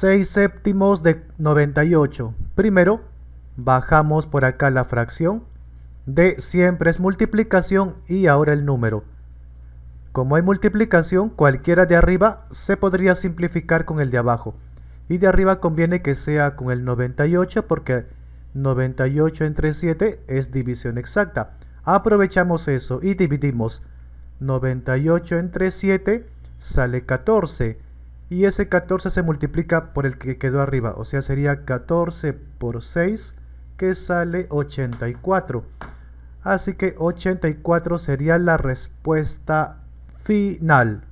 6 séptimos de 98. Primero, bajamos por acá la fracción. De siempre es multiplicación y ahora el número. Como hay multiplicación, cualquiera de arriba se podría simplificar con el de abajo. Y de arriba conviene que sea con el 98 porque 98 entre 7 es división exacta. Aprovechamos eso y dividimos. 98 entre 7 sale 14 y ese 14 se multiplica por el que quedó arriba, o sea sería 14 por 6 que sale 84. Así que 84 sería la respuesta final.